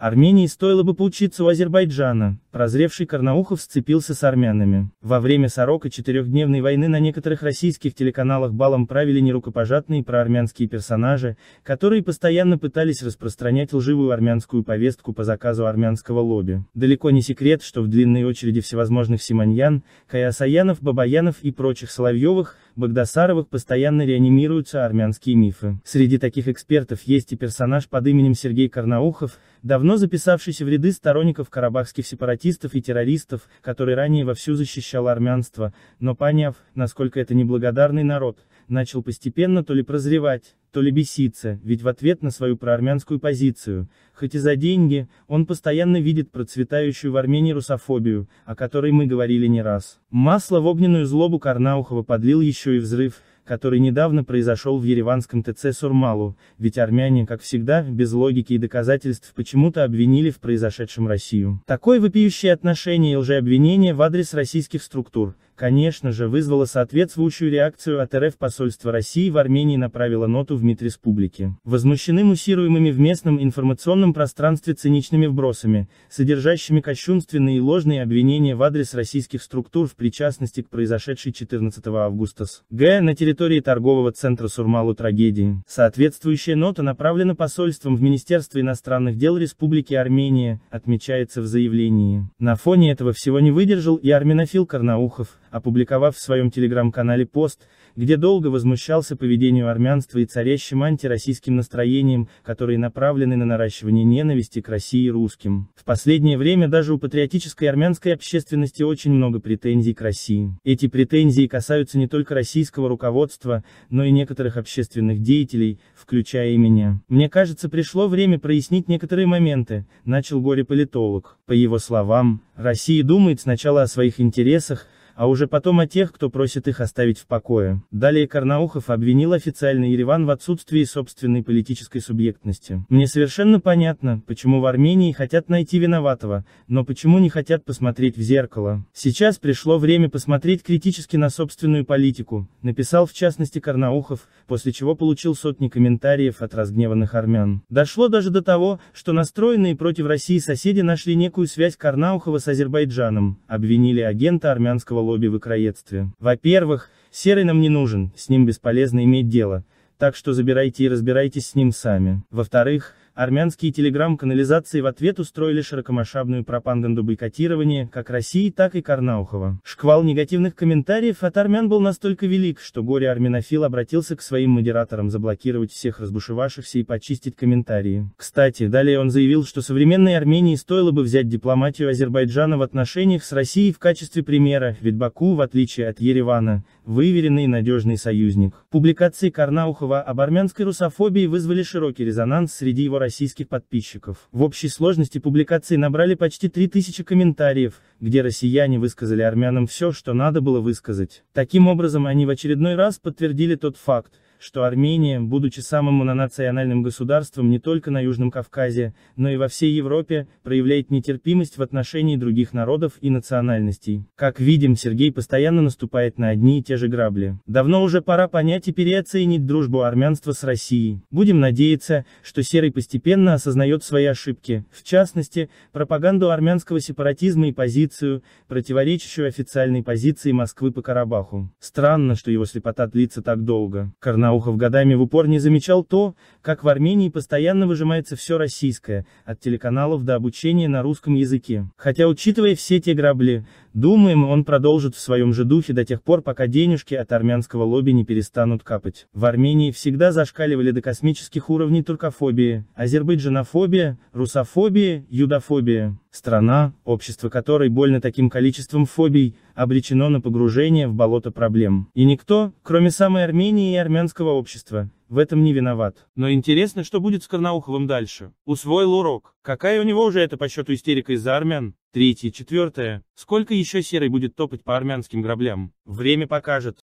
Армении стоило бы поучиться у Азербайджана, прозревший Карнаухов сцепился с армянами. Во время сорока четырехдневной войны на некоторых российских телеканалах балом правили нерукопожатные проармянские персонажи, которые постоянно пытались распространять лживую армянскую повестку по заказу армянского лобби. Далеко не секрет, что в длинной очереди всевозможных Симоньян, Каясаянов, Бабаянов и прочих Соловьевых – Багдасаровых постоянно реанимируются армянские мифы. Среди таких экспертов есть и персонаж под именем Сергей Карнаухов, давно записавшийся в ряды сторонников карабахских сепаратистов и террористов, который ранее вовсю защищал армянство, но поняв, насколько это неблагодарный народ, начал постепенно то ли прозревать, то ли беситься, ведь в ответ на свою проармянскую позицию, хоть и за деньги, он постоянно видит процветающую в Армении русофобию, о которой мы говорили не раз. Масло в огненную злобу Карнаухова подлил еще и взрыв, который недавно произошел в ереванском ТЦ Сурмалу, ведь армяне, как всегда, без логики и доказательств почему-то обвинили в произошедшем Россию. Такое вопиющее отношение и лжеобвинение в адрес российских структур, конечно же, вызвало соответствующую реакцию от РФ посольство России в Армении направило ноту в МИД республики. Возмущены муссируемыми в местном информационном пространстве циничными вбросами, содержащими кощунственные и ложные обвинения в адрес российских структур в причастности к произошедшей 14 августа с Г на территории торгового центра Сурмалу трагедии. Соответствующая нота направлена посольством в Министерство иностранных дел Республики Армения, отмечается в заявлении. На фоне этого всего не выдержал и арминофил Карнаухов, опубликовав в своем телеграм-канале пост, где долго возмущался поведению армянства и царящим антироссийским настроением, которые направлены на наращивание ненависти к России и русским. В последнее время даже у патриотической армянской общественности очень много претензий к России. Эти претензии касаются не только российского руководства, но и некоторых общественных деятелей, включая и меня. Мне кажется, пришло время прояснить некоторые моменты, начал горе-политолог. По его словам, Россия думает сначала о своих интересах, а уже потом о тех, кто просит их оставить в покое. Далее Карнаухов обвинил официальный Ереван в отсутствии собственной политической субъектности. Мне совершенно понятно, почему в Армении хотят найти виноватого, но почему не хотят посмотреть в зеркало. Сейчас пришло время посмотреть критически на собственную политику, написал в частности Карнаухов, после чего получил сотни комментариев от разгневанных армян. Дошло даже до того, что настроенные против России соседи нашли некую связь Карнаухова с Азербайджаном, обвинили агента армянского лобби в икроедстве. Во-первых, серый нам не нужен, с ним бесполезно иметь дело, так что забирайте и разбирайтесь с ним сами. Во-вторых, Армянские телеграм-канализации в ответ устроили широкомасштабную пропаганду бойкотирования, как России, так и Карнаухова. Шквал негативных комментариев от армян был настолько велик, что горе-армянофил обратился к своим модераторам заблокировать всех разбушевавшихся и почистить комментарии. Кстати, далее он заявил, что современной Армении стоило бы взять дипломатию Азербайджана в отношениях с Россией в качестве примера, ведь Баку, в отличие от Еревана, выверенный и надежный союзник. Публикации Карнаухова об армянской русофобии вызвали широкий резонанс среди его российских подписчиков. В общей сложности публикации набрали почти 3000 комментариев, где россияне высказали армянам все, что надо было высказать. Таким образом они в очередной раз подтвердили тот факт, что Армения, будучи самым мононациональным государством не только на Южном Кавказе, но и во всей Европе, проявляет нетерпимость в отношении других народов и национальностей. Как видим, Сергей постоянно наступает на одни и те же грабли. Давно уже пора понять и переоценить дружбу армянства с Россией. Будем надеяться, что Серый постепенно осознает свои ошибки, в частности, пропаганду армянского сепаратизма и позицию, противоречащую официальной позиции Москвы по Карабаху. Странно, что его слепота длится так долго. Карнавал Наухов годами в упор не замечал то, как в Армении постоянно выжимается все российское, от телеканалов до обучения на русском языке. Хотя учитывая все те грабли, Думаем, он продолжит в своем же духе до тех пор, пока денежки от армянского лобби не перестанут капать. В Армении всегда зашкаливали до космических уровней туркофобии, азербайджанофобия, русофобия, юдофобия. Страна, общество которой больно таким количеством фобий, обречено на погружение в болото проблем. И никто, кроме самой Армении и армянского общества, в этом не виноват. Но интересно, что будет с корнауховым дальше. Усвоил урок. Какая у него уже это по счету истерика из-за армян? Третье, четвертое. Сколько еще Серый будет топать по армянским граблям? Время покажет.